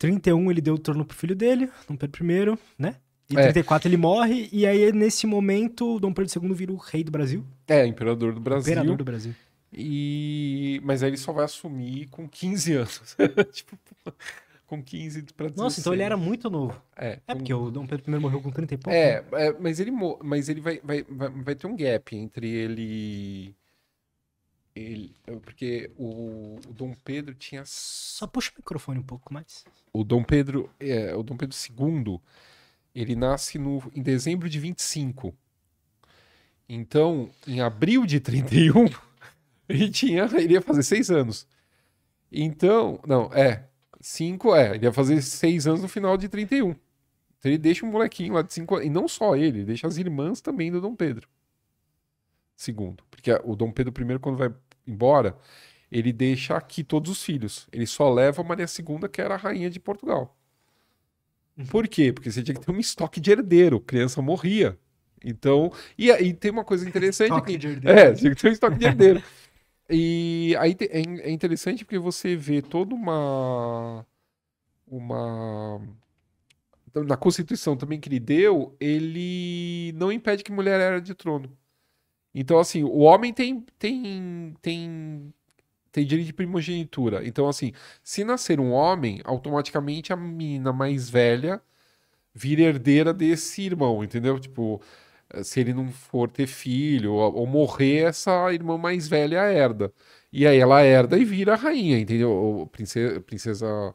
31 ele deu o trono pro filho dele, Dom Pedro I, né? E em é. 34 ele morre, e aí nesse momento Dom Pedro II vira o rei do Brasil. É, imperador do Brasil. Imperador do Brasil. E... Mas aí ele só vai assumir com 15 anos. tipo, com 15 pra 16. Nossa, então ele era muito novo. É, é porque o Dom Pedro I morreu com 30 e pouco. É, né? é mas ele, mas ele vai, vai, vai, vai ter um gap entre ele ele, porque o, o, Dom Pedro tinha. Só puxa o microfone um pouco mais. O Dom Pedro, é, o Dom Pedro II, ele nasce no, em dezembro de 25. Então, em abril de 31, ele tinha, ele ia fazer seis anos. Então, não, é. Cinco, é. Ele ia fazer seis anos no final de 31. Então ele deixa um molequinho lá de cinco anos. E não só ele, ele deixa as irmãs também do Dom Pedro. Segundo. Porque o Dom Pedro I, quando vai embora, ele deixa aqui todos os filhos. Ele só leva Maria II, que era a rainha de Portugal. Uhum. Por quê? Porque você tinha que ter um estoque de herdeiro, criança morria. Então, e aí tem uma coisa interessante. estoque que, de é, herdeiro. É, tinha que ter um estoque de herdeiro. e aí é, é interessante porque você vê toda uma. Uma então, na Constituição também que ele deu, ele não impede que mulher era de trono. Então, assim, o homem tem, tem, tem, tem direito de primogenitura. Então, assim, se nascer um homem, automaticamente a menina mais velha vira herdeira desse irmão, entendeu? Tipo, eh, se ele não for ter filho ou, ou morrer, essa irmã mais velha é herda. E aí ela herda e vira rainha, entendeu? Ou princesa, princesa,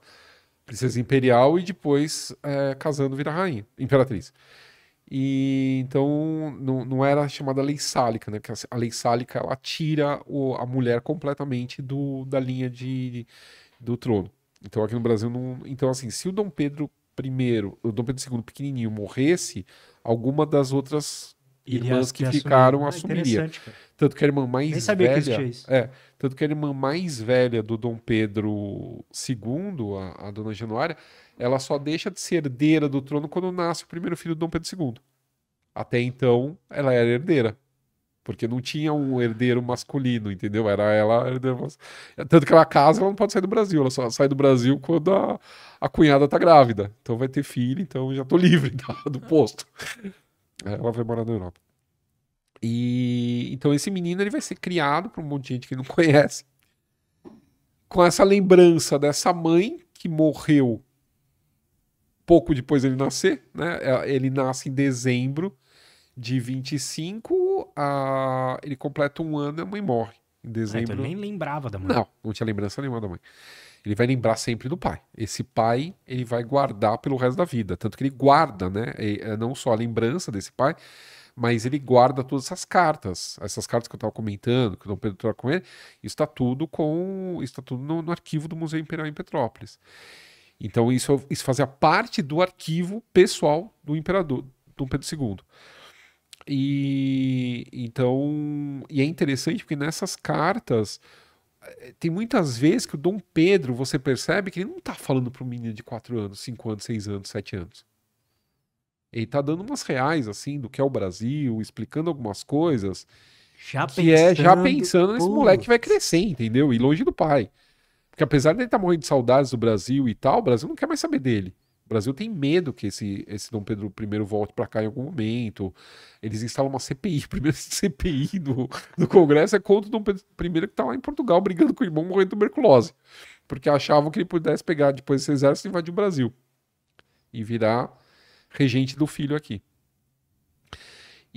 princesa imperial e depois é, casando vira rainha, imperatriz. E então não, não era chamada lei sálica, né? Porque assim, a lei sálica ela tira o, a mulher completamente do, da linha de, de, do trono. Então aqui no Brasil não. Então, assim, se o Dom Pedro I, o Dom Pedro II pequenininho morresse, alguma das outras irmãs que, que, ficaram ah, assumiria. tanto que a irmã mais velha. É, tanto que a irmã mais velha do Dom Pedro II, a, a dona Januária, ela só deixa de ser herdeira do trono quando nasce o primeiro filho do Dom Pedro II. Até então, ela era herdeira. Porque não tinha um herdeiro masculino, entendeu? Era ela herdeira Tanto que ela casa, ela não pode sair do Brasil. Ela só sai do Brasil quando a, a cunhada tá grávida. Então vai ter filho, então já tô livre do, do posto. É, ela vai morar na Europa. E então esse menino ele vai ser criado por um monte de gente que não conhece, com essa lembrança dessa mãe que morreu pouco depois dele nascer, né? É, ele nasce em dezembro de 25, a... ele completa um ano e a mãe morre em dezembro. Ah, então ele nem lembrava da mãe. Não, não tinha lembrança nenhuma da mãe. Ele vai lembrar sempre do pai. Esse pai, ele vai guardar pelo resto da vida. Tanto que ele guarda, né? É, não só a lembrança desse pai, mas ele guarda todas essas cartas. Essas cartas que eu estava comentando, que o Dom Pedro troca com ele. Isso está tudo com. Isso tá tudo no, no arquivo do Museu Imperial em Petrópolis. Então isso, isso fazia parte do arquivo pessoal do imperador, Dom Pedro II. E então e é interessante porque nessas cartas eh, tem muitas vezes que o Dom Pedro você percebe que ele não está falando para um menino de 4 anos, 5 anos, 6 anos, 7 anos. Ele está dando umas reais assim do que é o Brasil, explicando algumas coisas. Já que pensando, é já pensando nesse putz. moleque que vai crescer, entendeu? E longe do pai. Porque apesar dele estar tá morrendo de saudades do Brasil e tal, o Brasil não quer mais saber dele. O Brasil tem medo que esse, esse Dom Pedro I volte para cá em algum momento. Eles instalam uma CPI, primeira CPI no, no Congresso é contra o Dom Pedro I que está lá em Portugal brigando com o irmão morrendo de tuberculose. Porque achavam que ele pudesse pegar depois esse exército e invadir o Brasil. E virar regente do filho aqui.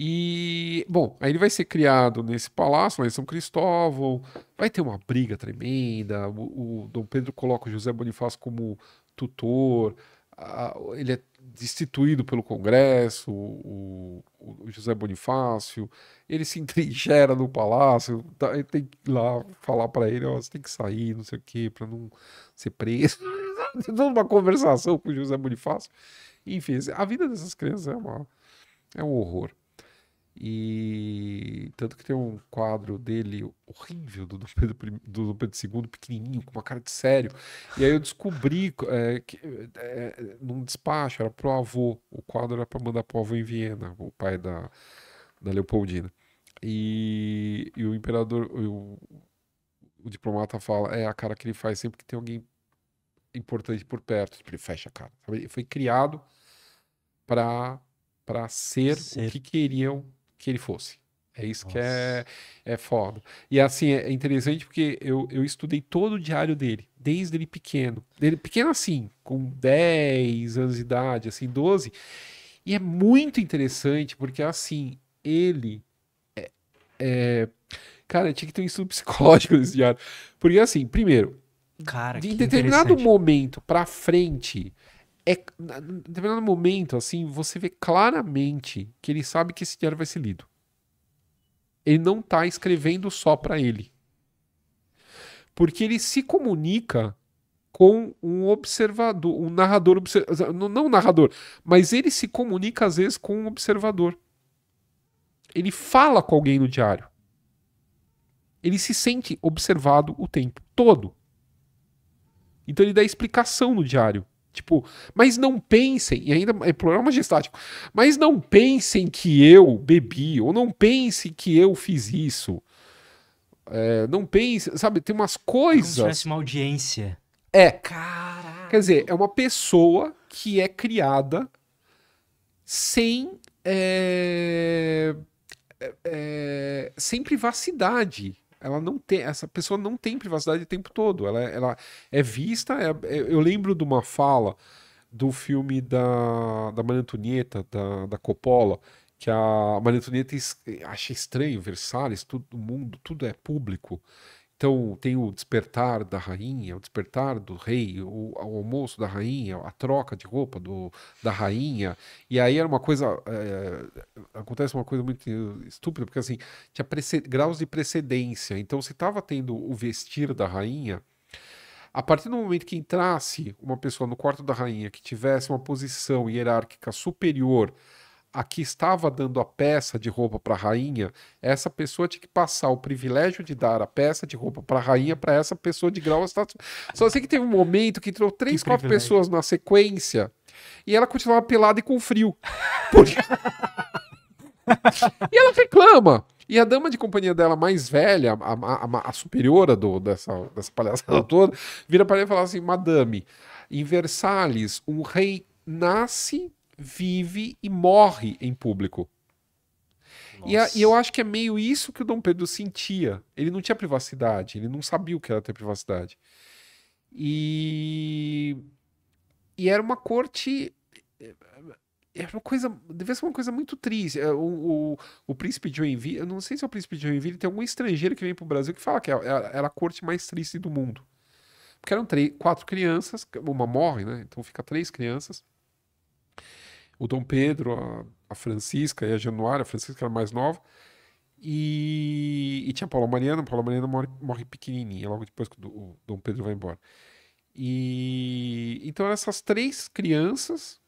E, bom, aí ele vai ser criado nesse palácio, lá em São Cristóvão, vai ter uma briga tremenda, o, o Dom Pedro coloca o José Bonifácio como tutor, a, ele é destituído pelo Congresso, o, o, José Bonifácio, ele se entregera no palácio, tá, ele tem que ir lá falar para ele, ó, você tem que sair, não sei o quê, para não ser preso, tem toda uma conversação com o José Bonifácio, enfim, a vida dessas crianças é, uma, é um horror. E tanto que tem um quadro dele horrível do Dom Pedro, do Dom Pedro II, pequenininho, com uma cara de sério. E aí eu descobri é, que é, é num despacho era pro avô, o quadro era para mandar pro avô em Viena, o pai da, da Leopoldina. E, e o imperador, o, o diplomata fala, é a cara que ele faz sempre que tem alguém importante por perto, tipo, ele fecha a cara. Ele foi criado pra para ser, ser o que queriam que ele fosse. É isso Nossa. que é, é foda. E assim, é, é interessante porque eu, eu estudei todo o diário dele, desde ele pequeno. Dele pequeno assim, com 10 anos de idade, assim, 12. E é muito interessante porque assim, ele é, é... Cara, tinha que ter um estudo psicológico nesse diário. Porque assim, primeiro, Cara, de, em determinado momento para frente, é, em determinado momento, assim, você vê claramente que ele sabe que esse diário vai ser lido. Ele não está escrevendo só para ele. Porque ele se comunica com um observador, um narrador, não um narrador, mas ele se comunica às vezes com um observador. Ele fala com alguém no diário. Ele se sente observado o tempo todo. Então ele dá explicação no diário Tipo, mas não pensem, e ainda é plural é majestático, mas não pensem que eu bebi, ou não pensem que eu fiz isso. É, não pense, sabe, tem umas coisas. Como se uma audiência. É. Caraca. Quer dizer, é uma pessoa que é criada sem. É, é, é sem privacidade ela não tem, essa pessoa não tem privacidade o tempo todo. Ela, ela é vista. É, é, eu lembro de uma fala do filme da, da Maria Antonieta, da, da Coppola, que a Maria Antonieta acha estranho Versalhes, todo mundo, tudo é público. Então, tem o despertar da rainha, o despertar do rei, o, o almoço da rainha, a troca de roupa do, da rainha. E aí era uma coisa. É, acontece uma coisa muito estúpida, porque assim, tinha graus de precedência. Então, se estava tendo o vestir da rainha, a partir do momento que entrasse uma pessoa no quarto da rainha que tivesse uma posição hierárquica superior a que estava dando a peça de roupa para a rainha, essa pessoa tinha que passar o privilégio de dar a peça de roupa para a rainha para essa pessoa de grau status. Só sei que teve um momento que entrou três, que quatro pessoas na sequência e ela continuava pelada e com frio. Porque... e ela reclama. E a dama de companhia dela mais velha, a, a, a superiora do, dessa, dessa palhaçada toda, vira para ela e fala assim: Madame, em Versalhes, um rei nasce vive e morre em público. E, a, e, eu acho que é meio isso que o Dom Pedro sentia. Ele não tinha privacidade, ele não sabia o que era ter privacidade. E, e era uma corte. Eh, era uma coisa. deve ser uma coisa muito triste. É, o, o, o príncipe de Joinville, eu não sei se é o príncipe de Joinville, tem algum estrangeiro que vem pro Brasil que fala que é, era a corte mais triste do mundo. Porque eram três, quatro crianças, uma morre, né? Então fica três crianças o Dom Pedro, a, a Francisca e a Januária, a Francisca era mais nova, e, e tinha a Paula Mariana, a Paula Mariana morre, morre pequenininha, logo depois que o, o Dom Pedro vai embora. E então essas três crianças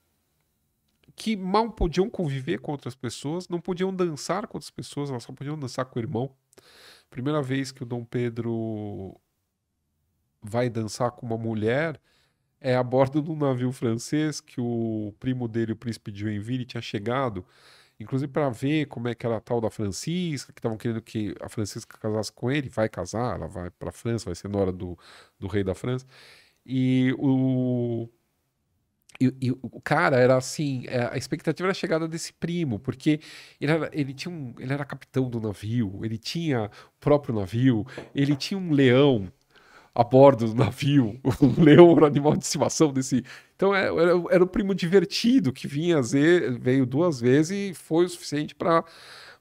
que mal podiam conviver com outras pessoas, não podiam dançar com outras pessoas, elas só podiam dançar com o irmão. Primeira vez que o Dom Pedro vai dançar com uma mulher, é a bordo de um navio francês que o primo dele, o príncipe de Joinville, tinha chegado, inclusive para ver como é que era a tal da Francisca, que estavam querendo que a Francisca casasse com ele, vai casar, ela vai para a França, vai ser nora do, do rei da França. E o e, e, o cara era assim, é, a expectativa era a chegada desse primo, porque ele era, ele, tinha um, ele era capitão do navio, ele tinha o próprio navio, ele tinha um leão a bordo do navio, o leão era o animal de estimação desse. Então é, era, era o primo divertido que vinha, veio duas vezes e foi o suficiente para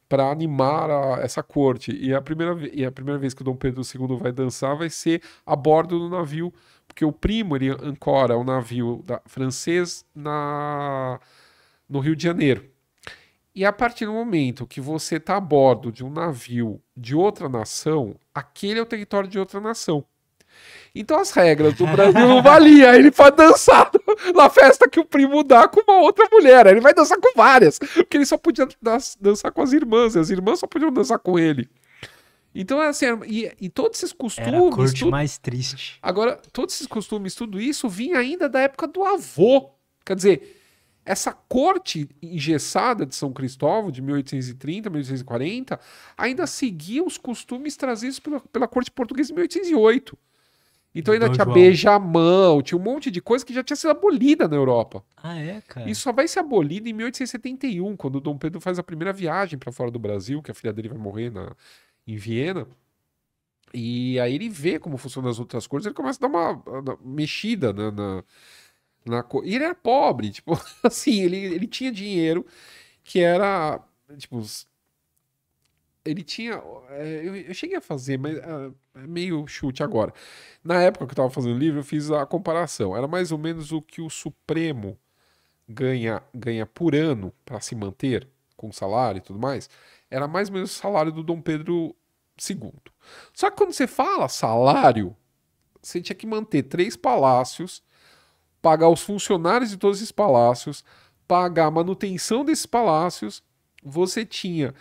para animar a, essa corte. E a, primeira, e a primeira vez que o Dom Pedro II vai dançar vai ser a bordo do navio, porque o primo ele ancora o navio da, francês na, no Rio de Janeiro. E a partir do momento que você está a bordo de um navio de outra nação, aquele é o território de outra nação. Então as regras do Brasil não valiam. Aí ele pode dançar na festa que o primo dá com uma outra mulher. Aí ele vai dançar com várias. Porque ele só podia dançar com as irmãs. E as irmãs só podiam dançar com ele. Então, é assim, e, e todos esses costumes. Era a corte mais triste. Agora, todos esses costumes, tudo isso, vinha ainda da época do avô. Quer dizer, essa corte engessada de São Cristóvão, de 1830, 1840, ainda seguia os costumes trazidos pela, pela corte portuguesa de 1808. Então ainda Dom tinha beijamão, tinha um monte de coisa que já tinha sido abolida na Europa. Ah, é, cara? E só vai ser abolida em 1871, quando o Dom Pedro faz a primeira viagem para fora do Brasil, que a filha dele vai morrer na, em Viena. E aí ele vê como funcionam as outras coisas, ele começa a dar uma, uma mexida na, na, na co... E ele era pobre, tipo, assim, ele, ele tinha dinheiro que era, tipo, ele tinha. Eh, eu, eu cheguei a fazer, mas ah, é meio chute agora. Na época que eu estava fazendo o livro, eu fiz a comparação. Era mais ou menos o que o Supremo ganha, ganha por ano para se manter com salário e tudo mais. Era mais ou menos o salário do Dom Pedro II. Só que quando você fala salário, você tinha que manter três palácios, pagar os funcionários de todos esses palácios, pagar a manutenção desses palácios. Você tinha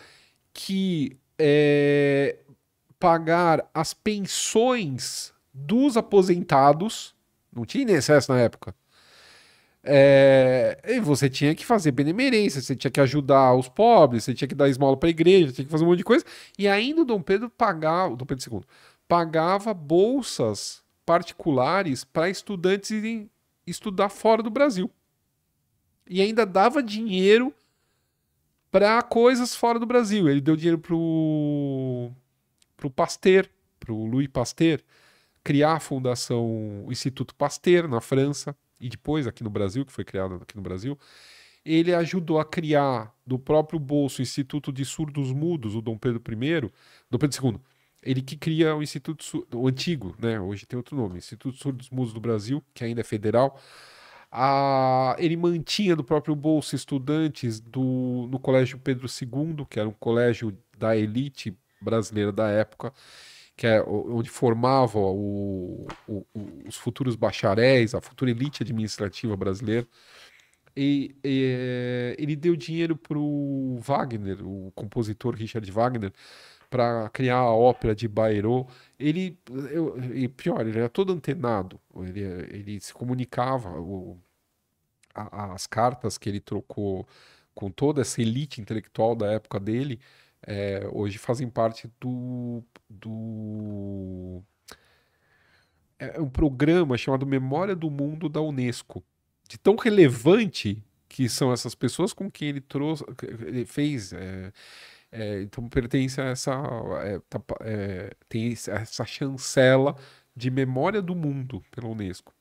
que é, pagar as pensões dos aposentados. Não tinha INSS na época. É, e você tinha que fazer benemerência, você tinha que ajudar os pobres, você tinha que dar esmola para a igreja, tinha que fazer um monte de coisa. E ainda o Dom Pedro pagava, Dom Pedro II, pagava bolsas particulares para estudantes irem estudar fora do Brasil. E ainda dava dinheiro para coisas fora do Brasil. Ele deu dinheiro pro pro Pasteur, pro Louis Pasteur, criar a fundação, o Instituto Pasteur na França e depois aqui no Brasil, que foi criado aqui no Brasil. Ele ajudou a criar do próprio bolso o Instituto de Surdos Mudos, o Dom Pedro I, Dom Pedro II. Ele que cria o Instituto o antigo, né? Hoje tem outro nome, Instituto Surdos Mudos do Brasil, que ainda é federal a, ele mantinha do próprio bolso estudantes do, no Colégio Pedro II, que era um colégio da elite brasileira da época, que é onde formava o, o, os futuros bacharéis, a futura elite administrativa brasileira. E, e, eh, ele deu dinheiro para o Wagner, o compositor Richard Wagner, para criar a ópera de Bayrou. Ele, eu, e pior, ele era todo antenado, ele, ele se comunicava, o, a, as cartas que ele trocou com toda essa elite intelectual da época dele, é, hoje fazem parte do, do é um programa chamado Memória do Mundo da Unesco. De tão relevante que são essas pessoas com quem ele trouxe, ele fez. É, é, então pertence a essa. É, tá, é, tem essa chancela de memória do mundo pela Unesco.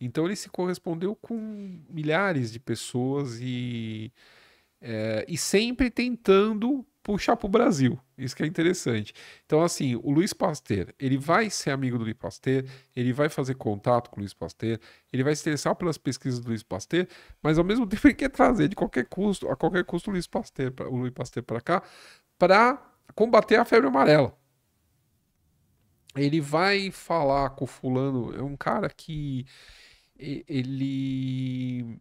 Então ele se correspondeu com milhares de pessoas e, é, e sempre tentando puxar para o Brasil. Isso que é interessante. Então, assim, o Luiz Pasteur, ele vai ser amigo do Luiz Pasteur, ele vai fazer contato com o Luiz Pasteur, ele vai se interessar pelas pesquisas do Luiz Pasteur, mas ao mesmo tempo ele quer trazer de qualquer custo, a qualquer custo, o Luiz Pasteur, o Luiz Pasteur para cá, para combater a febre amarela. Ele vai falar com o fulano, é um cara que ele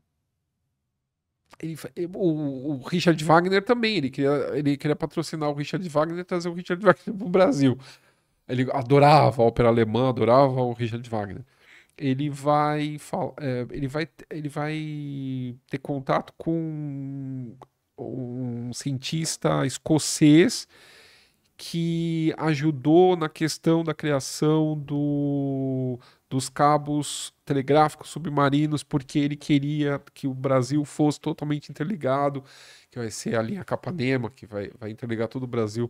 ele, o, o, Richard Wagner também, ele queria, ele queria patrocinar o Richard Wagner e trazer o Richard Wagner para o Brasil. Ele adorava a ópera alemã, adorava o Richard Wagner. Ele vai, é, ele vai, ele vai ter contato com um cientista escocês que ajudou na questão da criação do, dos cabos telegráficos submarinos, porque ele queria que o Brasil fosse totalmente interligado, que vai ser a linha Capanema, que vai, vai interligar todo o Brasil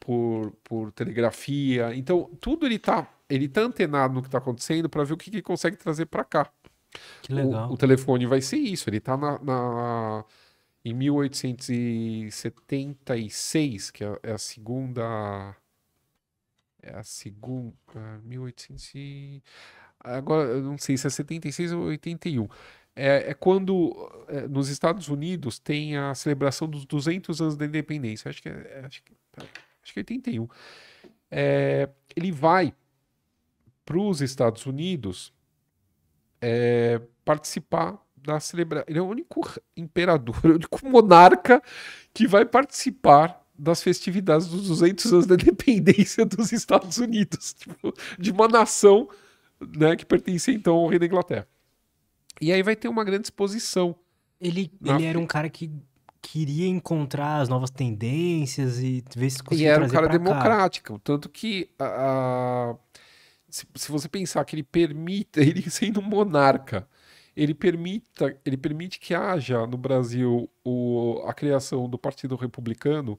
por, por telegrafia. Então, tudo ele tá, ele tá antenado no que está acontecendo para ver o que, que ele consegue trazer para cá. Que legal. O, o, telefone vai ser isso, ele está na, na, em 1876, que é, é a segunda é a segunda 1800 é, agora eu não sei se é 76 ou 81. É, é quando é, nos Estados Unidos tem a celebração dos 200 anos da independência. Acho que é, é acho que, acho que é 81. É, ele vai para os Estados Unidos é, participar da celebração. Ele é o único imperador, o único monarca que vai participar das festividades dos 200 anos da independência dos Estados Unidos, tipo, de uma nação né, que pertencia então ao rei da Inglaterra. E aí vai ter uma grande exposição. Ele, na... ele era um cara que queria encontrar as novas tendências e ver se conseguia. E era um cara democrático, cá. tanto que a, a, se, se, você pensar que ele permita, ele sendo um monarca, ele permita, ele permite que haja no Brasil o, a criação do Partido Republicano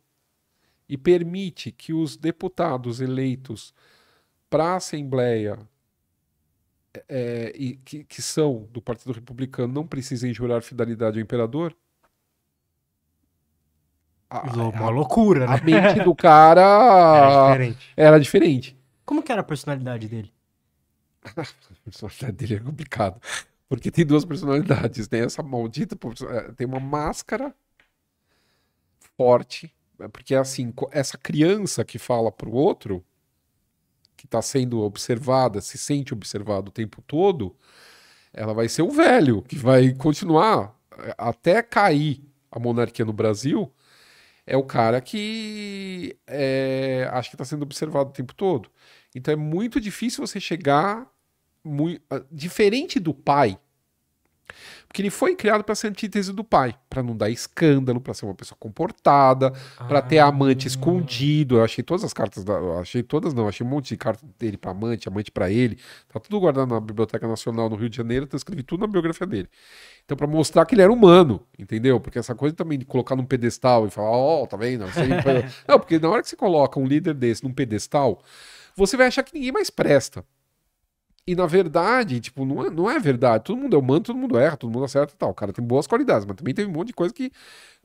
e permite que os deputados eleitos para a Assembleia é, e, que, que são do Partido Republicano não precisem jurar fidelidade ao imperador, a, é uma a, loucura, né? A mente do cara era diferente. era diferente. Como que era a personalidade dele? a personalidade dele é complicado. Porque tem duas personalidades. Tem essa maldita. É, tem uma máscara forte. É, porque assim, essa criança que fala pro outro que está sendo observada, se sente observado o tempo todo, ela vai ser o velho, que vai continuar eh, até cair a monarquia no Brasil. É o cara que é, eh, acho que está sendo observado o tempo todo. Então é muito difícil você chegar. Muito, ah, diferente do pai. Porque ele foi criado para ser antítese do pai, para não dar escândalo, para ser uma pessoa comportada, para ter ah. amante escondido. Eu achei todas as cartas, da, achei todas não, achei um monte de cartas dele para amante, amante para ele. Tá tudo guardado na Biblioteca Nacional no Rio de Janeiro, então eu escrevi tudo na biografia dele. Então, para mostrar que ele era humano, entendeu? Porque essa coisa também de colocar num pedestal e falar, ó, oh, tá vendo? não, porque na hora que você coloca um líder desse num pedestal, você vai achar que ninguém mais presta. E na verdade, tipo, não é, não é verdade. Todo mundo é humano, todo mundo erra, todo mundo acerta e tal. O cara tem boas qualidades, mas também teve um monte de coisa que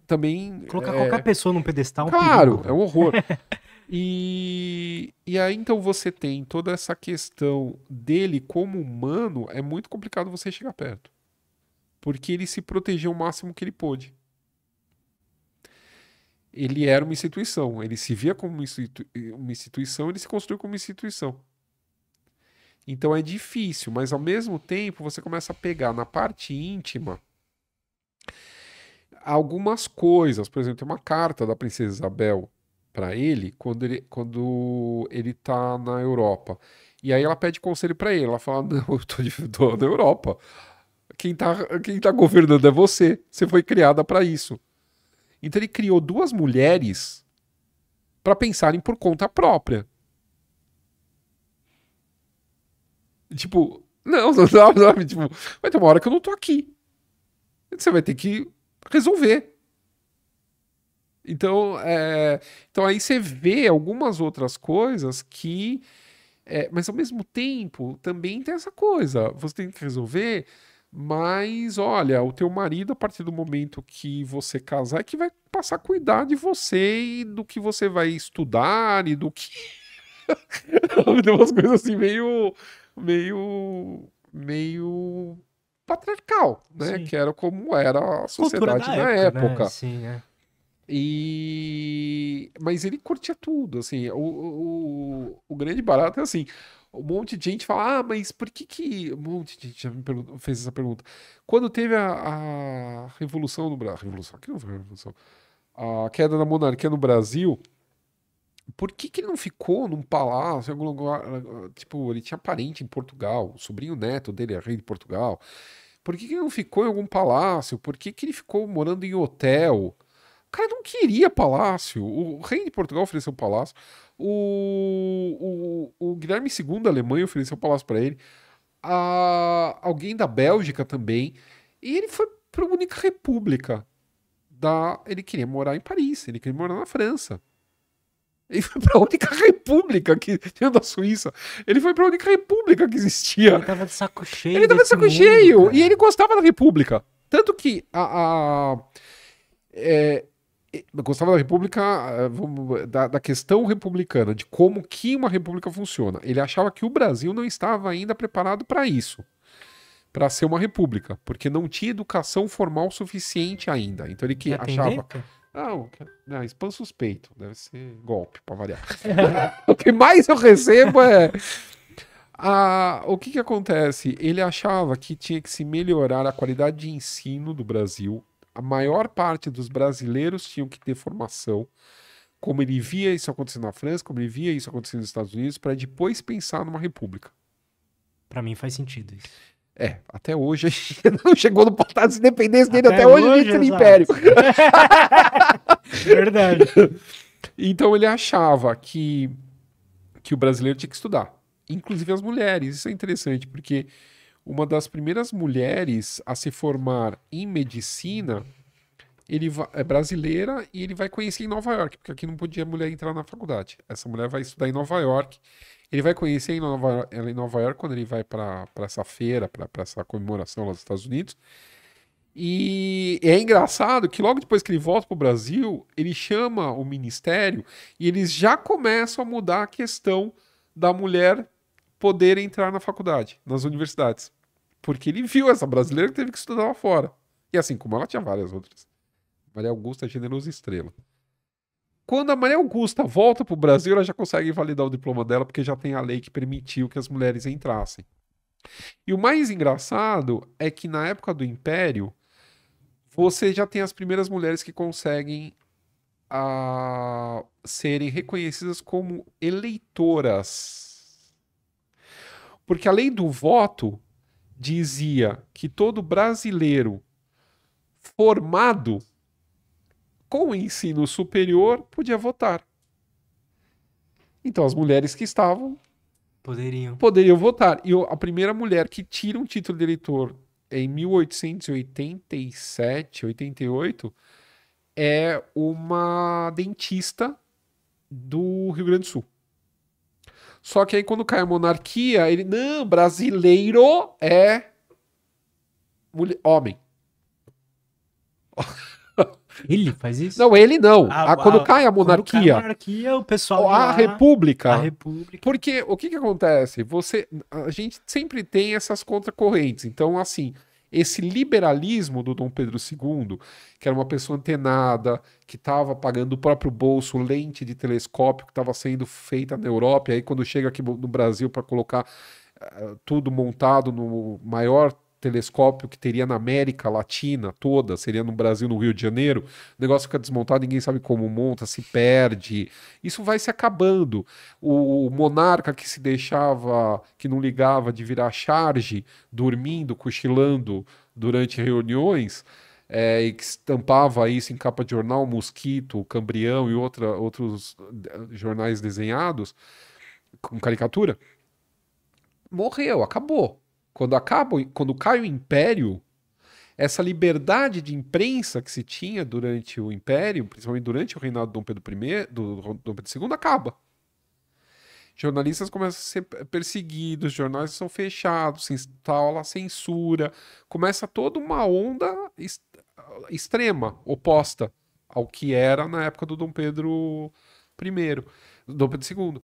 também. Colocar é... qualquer pessoa num pedestal. É claro, é um horror. E, e aí então você tem toda essa questão dele como humano, é muito complicado você chegar perto. Porque ele se protegeu o máximo que ele pôde. Ele era uma instituição, ele se via como uma, uma instituição, ele se construiu como uma instituição. Então é difícil, mas ao mesmo tempo você começa a pegar na parte íntima algumas coisas. Por exemplo, tem uma carta da princesa Isabel para ele quando ele quando ele tá na Europa. E aí ela pede conselho para ele. Ela fala: "Não, eu estou de, na Europa. Quem está quem tá governando é você. Você foi criada para isso." Então ele criou duas mulheres para pensarem por conta própria. Tipo, não, não, não, não, tipo, vai ter uma hora que eu não tô aqui. Você vai ter que resolver. Então, é, então aí você vê algumas outras coisas que. É, mas ao mesmo tempo, também tem essa coisa. Você tem que resolver, mas olha, o teu marido, a partir do momento que você casar, é que vai passar a cuidar de você e do que você vai estudar e do que. tem umas coisas assim meio meio meio patriarcal, né? Sim. Que era como era a sociedade na época. Né? época. Né? Sim, é. E mas ele curtia tudo, assim. O, o, o grande barato é assim. Um monte de gente fala, ah, mas por que que. Um monte de gente já me fez essa pergunta. Quando teve a, a Revolução no Brasil. Revolução, aqui não foi a Revolução. A queda da monarquia no Brasil, por que, que ele não ficou num palácio, em algum lugar? Eh, tipo, ele tinha parente em Portugal, o sobrinho neto dele é rei de Portugal. Por que, que ele não ficou em algum palácio? Por que, que ele ficou morando em hotel? O cara não queria palácio. O rei de Portugal ofereceu um palácio. O, o, o Guilherme II da Alemanha ofereceu um palácio para ele. A, alguém da Bélgica também. E ele foi para a única república. Da, ele queria morar em Paris, ele queria morar na França. Ele foi para a única república que tinha da Suíça. Ele foi para a única república que existia. Ele tava de saco cheio. Ele tava de saco mundo, cheio. Cara. E ele gostava da república. Tanto que a. a é, gostava da república, eh, da, da, questão republicana, de como que uma república funciona. Ele achava que o Brasil não estava ainda preparado para isso. Para ser uma república, porque não tinha educação formal suficiente ainda. Então ele que achava. Ah, ah, spam suspeito. Deve ser golpe, para variar. o que mais eu recebo é. a o que, que acontece? Ele achava que tinha que se melhorar a qualidade de ensino do Brasil. A maior parte dos brasileiros tinham que ter formação. Como ele via isso acontecendo na França, como ele via isso acontecendo nos Estados Unidos, para depois pensar numa república. Para mim faz sentido isso. É, até hoje não chegou no portal de independência dele, até, até hoje, hoje ele império. Verdade. Então ele achava que, que o brasileiro tinha que estudar, inclusive as mulheres. Isso é interessante, porque uma das primeiras mulheres a se formar em medicina ele é brasileira e ele vai conhecer em Nova York, porque aqui não podia mulher entrar na faculdade. Essa mulher vai estudar em Nova York ele vai conhecer em Nova, ela em Nova York quando ele vai para essa feira, para essa comemoração lá nos Estados Unidos. E é engraçado que logo depois que ele volta para o Brasil, ele chama o ministério e eles já começam a mudar a questão da mulher poder entrar na faculdade, nas universidades. Porque ele viu essa brasileira que teve que estudar lá fora. E assim como ela tinha várias outras. Maria Augusta é Generoso Estrela. Quando a Maria Augusta volta para o Brasil, ela já consegue validar o diploma dela, porque já tem a lei que permitiu que as mulheres entrassem. E o mais engraçado é que na época do Império, você já tem as primeiras mulheres que conseguem a, serem reconhecidas como eleitoras. Porque a lei do voto dizia que todo brasileiro formado com ensino superior podia votar. Então as mulheres que estavam poderiam poderiam votar. E a primeira mulher que tira um título de eleitor em 1887, 88 é uma dentista do Rio Grande do Sul. Só que aí quando cai a monarquia, ele não, brasileiro é mulher, homem. Ele faz isso? Não, ele não. A, ah, a, quando ah, a, cai a monarquia. Cai a monarquia, o pessoal. A, lá, república, a república. Porque o que, que acontece? Você, a gente sempre tem essas contracorrentes. Então, assim, esse liberalismo do Dom Pedro II, que era uma pessoa antenada, que estava pagando o próprio bolso, lente de telescópio que estava sendo feita na Europa, e aí quando chega aqui no Brasil para colocar uh, tudo montado no maior telescópio que teria na América Latina toda, seria no Brasil, no Rio de Janeiro, o negócio fica desmontado, ninguém sabe como monta, se perde. Isso vai se acabando. O, o monarca que se deixava, que não ligava de virar charge, dormindo, cochilando durante reuniões, é, e que estampava isso em capa de jornal, Mosquito, Cambrião e outra, outros eh, jornais desenhados, com caricatura, morreu, acabou. Quando, acaba, quando cai o Império, essa liberdade de imprensa que se tinha durante o Império, principalmente durante o reinado de Dom Pedro, I, do, Dom Pedro II, acaba. Jornalistas começam a ser perseguidos, jornais são fechados, se instala censura, começa toda uma onda est extrema, oposta ao que era na época do Dom Pedro I, Dom Pedro II.